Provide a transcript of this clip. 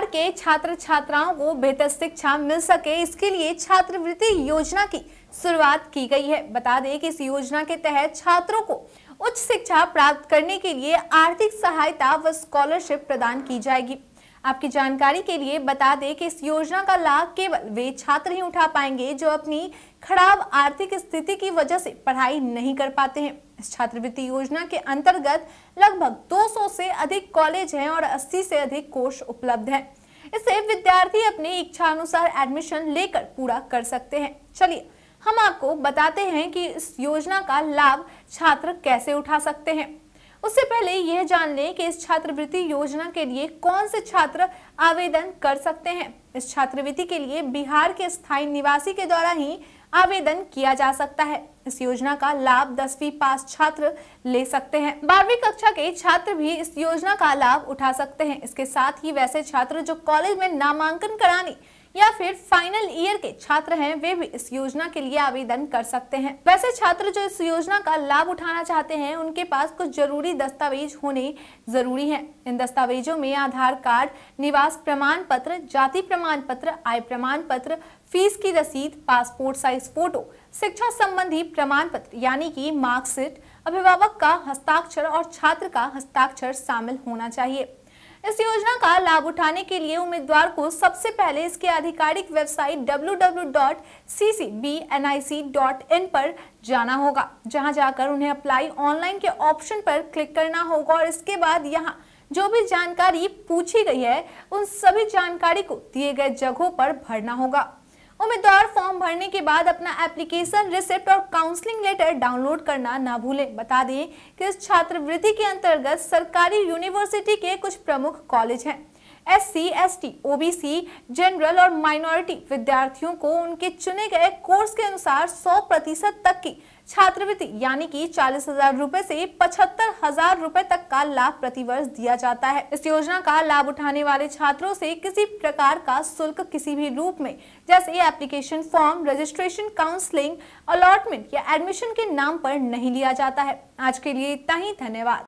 बिहार के छात्र छात्राओं को बेहतर शिक्षा मिल सके इसके लिए छात्रवृत्ति योजना की शुरुआत की गई है बता दें कि इस योजना के तहत छात्रों को उच्च शिक्षा प्राप्त करने के लिए आर्थिक सहायता व स्कॉलरशिप प्रदान की जाएगी आपकी जानकारी के लिए बता दें कि इस योजना का लाभ केवल वे छात्र ही उठा पाएंगे जो अपनी खराब आर्थिक स्थिति की वजह से पढ़ाई नहीं कर पाते हैं इस छात्रवृत्ति योजना के अंतर्गत लगभग 200 से अधिक कॉलेज हैं और 80 से अधिक कोर्स उपलब्ध हैं इससे विद्यार्थी अपनी इच्छा अनुसार एडमिशन लेकर पूरा कर सकते हैं चलिए हम आपको बताते हैं कि इस योजना का लाभ छात्र कैसे उठा सकते हैं उससे पहले यह जान लें कि इस छात्रवृत्ति योजना के लिए कौन से छात्र आवेदन कर सकते हैं इस छात्रवृत्ति के लिए बिहार के स्थायी निवासी के द्वारा ही आवेदन किया जा सकता है इस योजना का लाभ दसवीं पास छात्र ले सकते हैं बारहवीं कक्षा के छात्र भी इस योजना का लाभ उठा सकते हैं इसके साथ ही वैसे छात्र जो कॉलेज में नामांकन कराने या फिर फाइनल ईयर के छात्र हैं वे भी इस योजना के लिए आवेदन कर सकते हैं वैसे छात्र जो इस योजना का लाभ उठाना चाहते हैं उनके पास कुछ जरूरी दस्तावेज होने जरूरी हैं इन दस्तावेजों में आधार कार्ड निवास प्रमाण पत्र जाति प्रमाण पत्र आय प्रमाण पत्र फीस की रसीद पासपोर्ट साइज फोटो शिक्षा संबंधी प्रमाण पत्र यानी की मार्कशीट अभिभावक का हस्ताक्षर और छात्र का हस्ताक्षर शामिल होना चाहिए इस योजना का लाभ उठाने के लिए उम्मीदवार को सबसे पहले इसके आधिकारिक वेबसाइट www.ccbnic.in पर जाना होगा जहां जाकर उन्हें अप्लाई ऑनलाइन के ऑप्शन पर क्लिक करना होगा और इसके बाद यहां जो भी जानकारी पूछी गई है उन सभी जानकारी को दिए गए जगहों पर भरना होगा उम्मीदवार फॉर्म भरने के बाद अपना एप्लीकेशन रिसिप्ट और काउंसलिंग लेटर डाउनलोड करना ना भूलें बता दें कि इस छात्रवृत्ति के अंतर्गत सरकारी यूनिवर्सिटी के कुछ प्रमुख कॉलेज हैं एससी, एसटी, ओबीसी, जनरल और माइनॉरिटी विद्यार्थियों को उनके चुने गए कोर्स के अनुसार 100 प्रतिशत तक की छात्रवृत्ति यानी कि चालीस हजार रूपए से पचहत्तर हजार रूपए तक का लाभ प्रतिवर्ष दिया जाता है इस योजना का लाभ उठाने वाले छात्रों से किसी प्रकार का शुल्क किसी भी रूप में जैसे application form registration counselling allotment या एडमिशन के नाम पर नहीं लिया जाता है आज के लिए इतना ही धन्यवाद